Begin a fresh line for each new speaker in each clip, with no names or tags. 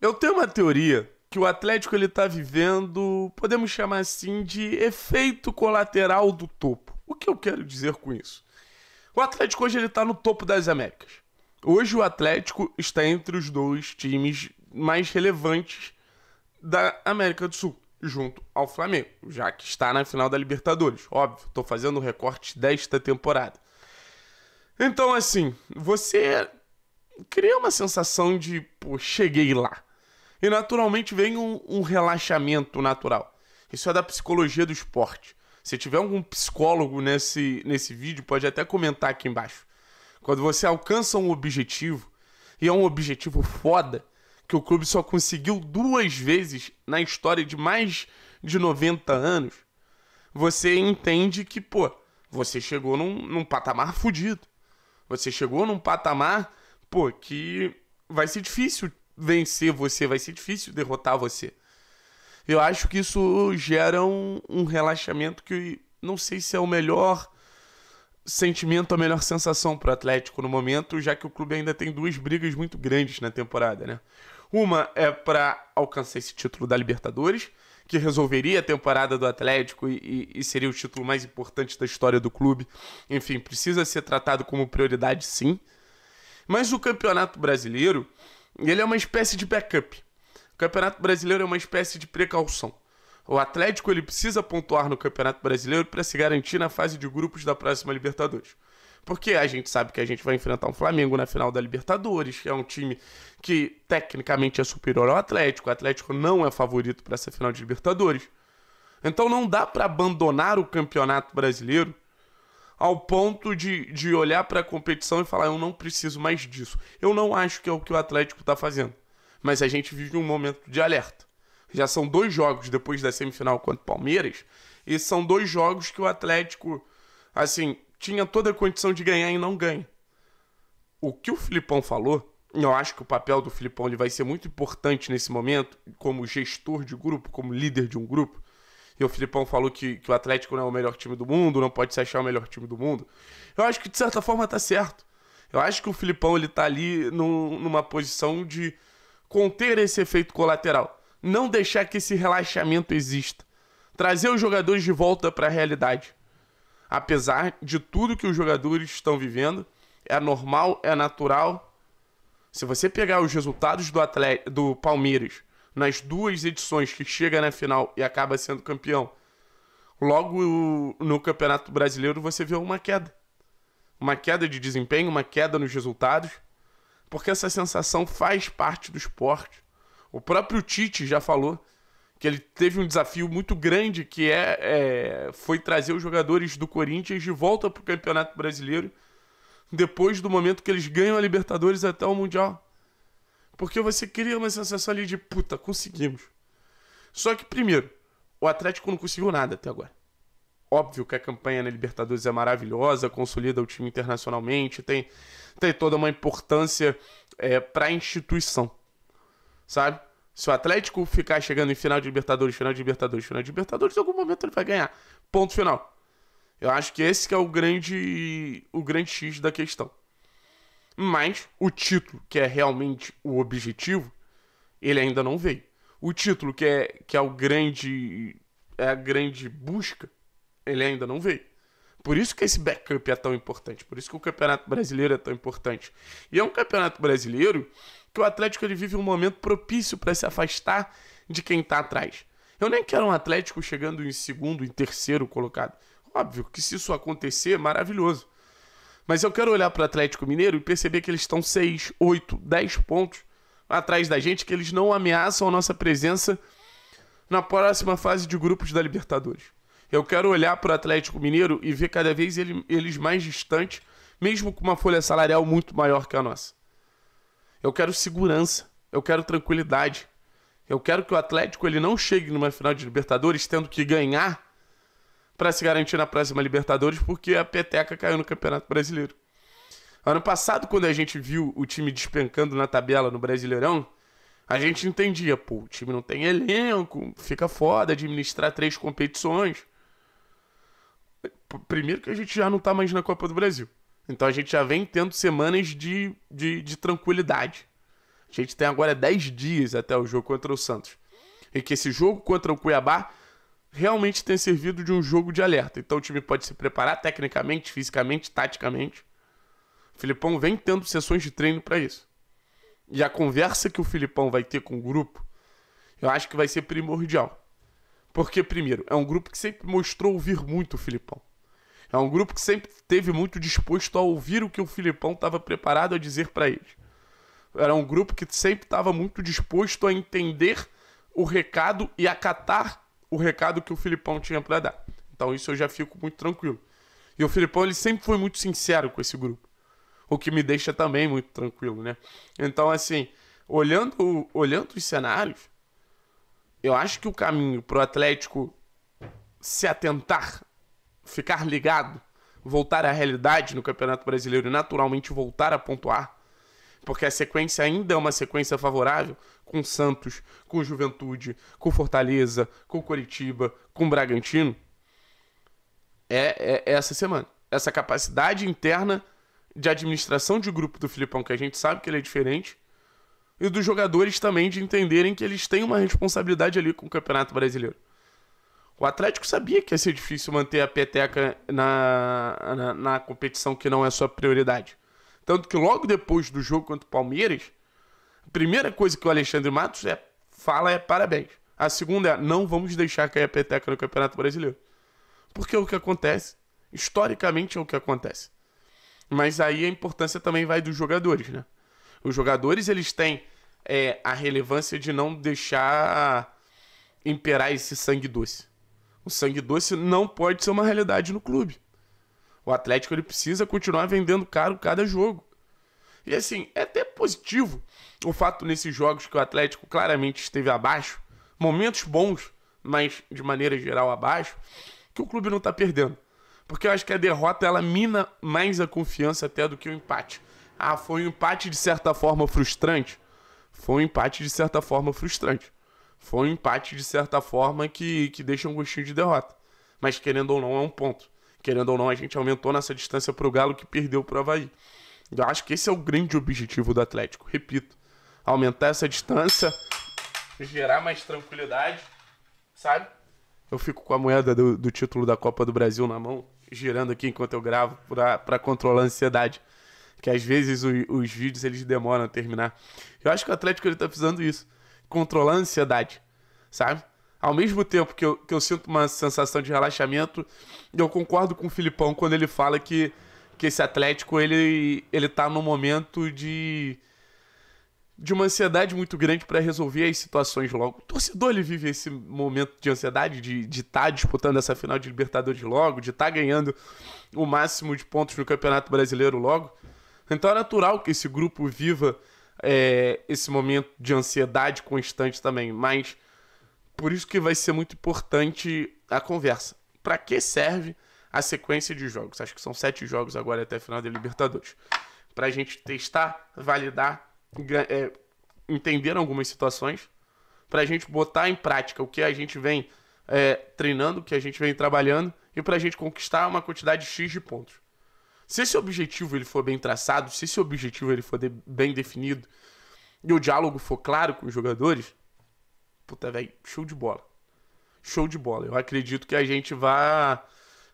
Eu tenho uma teoria que o Atlético ele tá vivendo, podemos chamar assim de efeito colateral do topo. O que eu quero dizer com isso? O Atlético hoje ele tá no topo das Américas. Hoje o Atlético está entre os dois times mais relevantes da América do Sul, junto ao Flamengo, já que está na final da Libertadores. Óbvio, estou fazendo o recorte desta temporada. Então, assim, você cria uma sensação de, pô, cheguei lá. E naturalmente vem um, um relaxamento natural. Isso é da psicologia do esporte. Se tiver algum psicólogo nesse, nesse vídeo, pode até comentar aqui embaixo. Quando você alcança um objetivo, e é um objetivo foda, que o clube só conseguiu duas vezes na história de mais de 90 anos, você entende que, pô, você chegou num, num patamar fudido. Você chegou num patamar, pô, que vai ser difícil vencer você, vai ser difícil derrotar você. Eu acho que isso gera um, um relaxamento que não sei se é o melhor sentimento, a melhor sensação para o Atlético no momento, já que o clube ainda tem duas brigas muito grandes na temporada, né? Uma é para alcançar esse título da Libertadores, que resolveria a temporada do Atlético e, e, seria o título mais importante da história do clube. Enfim, precisa ser tratado como prioridade, sim. Mas o Campeonato Brasileiro ele é uma espécie de backup. O Campeonato Brasileiro é uma espécie de precaução. O Atlético ele precisa pontuar no Campeonato Brasileiro para se garantir na fase de grupos da próxima Libertadores. Porque a gente sabe que a gente vai enfrentar um Flamengo na final da Libertadores, que é um time que tecnicamente é superior ao Atlético. O Atlético não é favorito para essa final de Libertadores. Então não dá para abandonar o Campeonato Brasileiro ao ponto de, de olhar para a competição e falar: eu não preciso mais disso. Eu não acho que é o que o Atlético está fazendo. Mas a gente vive um momento de alerta. Já são dois jogos depois da semifinal contra o Palmeiras, e são dois jogos que o Atlético, assim, tinha toda a condição de ganhar e não ganha. O que o Filipão falou, eu acho que o papel do Filipão ele vai ser muito importante nesse momento, como gestor de grupo, como líder de um grupo, e o Filipão falou que, que o Atlético não é o melhor time do mundo, não pode se achar o melhor time do mundo. Eu acho que de certa forma tá certo. Eu acho que o Filipão ele tá ali numa posição de conter esse efeito colateral, não deixar que esse relaxamento exista, trazer os jogadores de volta para a realidade. Apesar de tudo que os jogadores estão vivendo, é normal, é natural. Se você pegar os resultados do, atleta, do Palmeiras nas duas edições que chega na final e acaba sendo campeão, logo no Campeonato Brasileiro você vê uma queda. Uma queda de desempenho, uma queda nos resultados, porque essa sensação faz parte do esporte. O próprio Tite já falou que ele teve um desafio muito grande que é, é foi trazer os jogadores do Corinthians de volta para o Campeonato Brasileiro depois do momento que eles ganham a Libertadores até o Mundial. Porque você cria uma sensação ali de puta, conseguimos. Só que, primeiro, o Atlético não conseguiu nada até agora. Óbvio que a campanha na Libertadores é maravilhosa, consolida o time internacionalmente, tem, tem toda uma importância é, para a instituição. Sabe? Se o Atlético ficar chegando em final de Libertadores, final de Libertadores, final de Libertadores, em algum momento ele vai ganhar. Ponto final. Eu acho que esse que é o grande, o grande X da questão. Mas o título, que é realmente o objetivo, ele ainda não veio. O título, que é, que é o grande. É a grande busca, ele ainda não veio. Por isso que esse backup é tão importante. Por isso que o Campeonato Brasileiro é tão importante. E é um Campeonato Brasileiro que o Atlético ele vive um momento propício para se afastar de quem está atrás. Eu nem quero um Atlético chegando em segundo, em terceiro colocado. Óbvio que se isso acontecer, maravilhoso. Mas eu quero olhar para o Atlético Mineiro e perceber que eles estão 6, 8, 10 pontos atrás da gente, que eles não ameaçam a nossa presença na próxima fase de grupos da Libertadores. Eu quero olhar para o Atlético Mineiro e ver cada vez ele, eles mais distantes, mesmo com uma folha salarial muito maior que a nossa. Eu quero segurança, eu quero tranquilidade. Eu quero que o Atlético ele não chegue numa final de Libertadores tendo que ganhar para se garantir na próxima Libertadores, porque a peteca caiu no Campeonato Brasileiro. Ano passado, quando a gente viu o time despencando na tabela no Brasileirão, a gente entendia, pô, o time não tem elenco, fica foda administrar três competições. Primeiro que a gente já não tá mais na Copa do Brasil. Então a gente já vem tendo semanas de, de, de tranquilidade. A gente tem agora 10 dias até o jogo contra o Santos. E que esse jogo contra o Cuiabá realmente tem servido de um jogo de alerta. Então o time pode se preparar tecnicamente, fisicamente, taticamente. O Filipão vem tendo sessões de treino para isso. E a conversa que o Filipão vai ter com o grupo, eu acho que vai ser primordial. Porque, primeiro, é um grupo que sempre mostrou ouvir muito o Filipão. É um grupo que sempre esteve muito disposto a ouvir o que o Filipão estava preparado a dizer para eles. Era um grupo que sempre estava muito disposto a entender o recado e acatar o recado que o Filipão tinha para dar. Então isso eu já fico muito tranquilo. E o Filipão ele sempre foi muito sincero com esse grupo, o que me deixa também muito tranquilo, né? Então assim, olhando olhando os cenários, eu acho que o caminho para o Atlético se atentar, ficar ligado, voltar à realidade no Campeonato Brasileiro e naturalmente voltar a pontuar, porque a sequência ainda é uma sequência favorável, com Santos, com Juventude, com Fortaleza, com Coritiba, com Bragantino, é, é, é essa semana. Essa capacidade interna de administração de grupo do Filipão, que a gente sabe que ele é diferente, e dos jogadores também de entenderem que eles têm uma responsabilidade ali com o Campeonato Brasileiro. O Atlético sabia que ia ser difícil manter a peteca na, na, na competição que não é sua prioridade. Tanto que logo depois do jogo contra o Palmeiras, primeira coisa que o Alexandre Matos é, fala é parabéns. A segunda é não vamos deixar cair a peteca no Campeonato Brasileiro. Porque é o que acontece. Historicamente é o que acontece. Mas aí a importância também vai dos jogadores, né? Os jogadores, eles têm é, a relevância de não deixar imperar esse sangue doce. O sangue doce não pode ser uma realidade no clube. O Atlético ele precisa continuar vendendo caro cada jogo. E assim, é positivo o fato nesses jogos que o Atlético claramente esteve abaixo, momentos bons, mas de maneira geral abaixo, que o clube não está perdendo. Porque eu acho que a derrota ela mina mais a confiança até do que o empate. Ah, foi um empate de certa forma frustrante. Foi um empate de certa forma frustrante. Foi um empate de certa forma que, que deixa um gostinho de derrota. Mas querendo ou não, é um ponto. Querendo ou não, a gente aumentou nessa distância para o Galo que perdeu para o Havaí. Eu acho que esse é o grande objetivo do Atlético. Repito, aumentar essa distância, gerar mais tranquilidade, sabe? Eu fico com a moeda do, do título da Copa do Brasil na mão, girando aqui enquanto eu gravo, para controlar a ansiedade. Que às vezes os vídeos eles demoram a terminar. Eu acho que o Atlético ele tá precisando disso. Controlar a ansiedade, sabe? Ao mesmo tempo que eu, que eu sinto uma sensação de relaxamento, eu concordo com o Filipão quando ele fala que que esse Atlético ele ele tá num momento de de uma ansiedade muito grande para resolver as situações logo. O torcedor ele vive esse momento de ansiedade de estar de tá disputando essa final de Libertadores logo, de estar tá ganhando o máximo de pontos no Campeonato Brasileiro logo. Então é natural que esse grupo viva é, esse momento de ansiedade constante também, mas por isso que vai ser muito importante a conversa. Para que serve? a sequência de jogos. Acho que são sete jogos agora até a final da Libertadores. Para a gente testar, validar, é, entender algumas situações, para a gente botar em prática o que a gente vem é, treinando, o que a gente vem trabalhando e para a gente conquistar uma quantidade X de pontos. Se esse objetivo ele for bem traçado, se esse objetivo ele for de, bem definido e o diálogo for claro com os jogadores, puta velho, show de bola. Show de bola. Eu acredito que a gente vai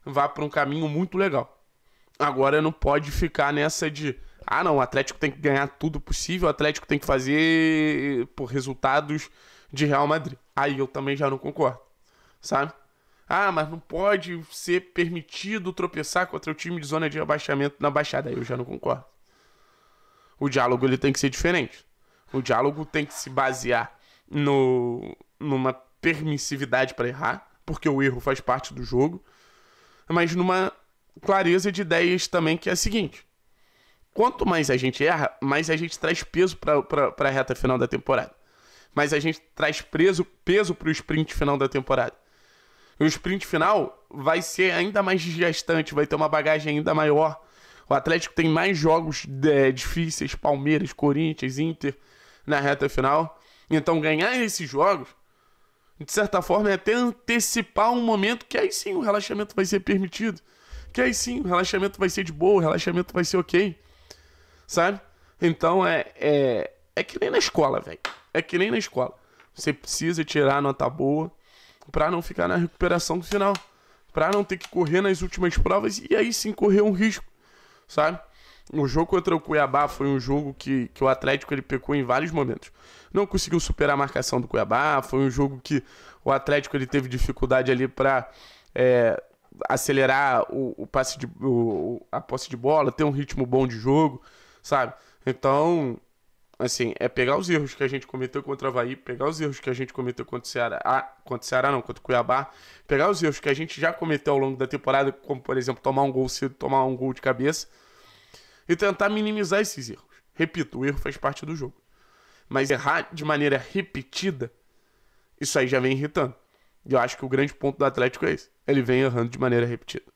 vá para um caminho muito legal. Agora não pode ficar nessa de, ah, não, o Atlético tem que ganhar tudo possível, o Atlético tem que fazer por resultados de Real Madrid. Aí eu também já não concordo, sabe? Ah, mas não pode ser permitido tropeçar contra o time de zona de abaixamento na baixada. Aí eu já não concordo. O diálogo ele tem que ser diferente. O diálogo tem que se basear no, numa permissividade para errar, porque o erro faz parte do jogo mas numa clareza de ideias também, que é a seguinte: quanto mais a gente erra, mais a gente traz peso para a reta final da temporada. Mas a gente traz preso, peso para o sprint final da temporada. E o sprint final vai ser ainda mais desgastante, vai ter uma bagagem ainda maior. O Atlético tem mais jogos é, difíceis Palmeiras, Corinthians, Inter na reta final. Então, ganhar esses jogos de certa forma, é até antecipar um momento que aí sim o relaxamento vai ser permitido. Que aí sim o relaxamento vai ser de boa, o relaxamento vai ser ok. Sabe? Então é, é, é que nem na escola, velho. É que nem na escola. Você precisa tirar nota boa para não ficar na recuperação do final. para não ter que correr nas últimas provas e aí sim correr um risco, sabe? O jogo contra o Cuiabá foi um jogo que, que o Atlético ele pecou em vários momentos. Não conseguiu superar a marcação do Cuiabá, foi um jogo que o Atlético ele teve dificuldade ali para é, acelerar o, o passe de, o, a posse de bola, ter um ritmo bom de jogo, sabe? Então, assim, é pegar os erros que a gente cometeu contra o Havaí, pegar os erros que a gente cometeu contra o Ceará, ah, contra o Ceará não, contra o Cuiabá, pegar os erros que a gente já cometeu ao longo da temporada, como por exemplo tomar um gol cedo, tomar um gol de cabeça e tentar minimizar esses erros. Repito, o erro faz parte do jogo. Mas errar de maneira repetida, isso aí já vem irritando. E eu acho que o grande ponto do Atlético é esse. Ele vem errando de maneira repetida.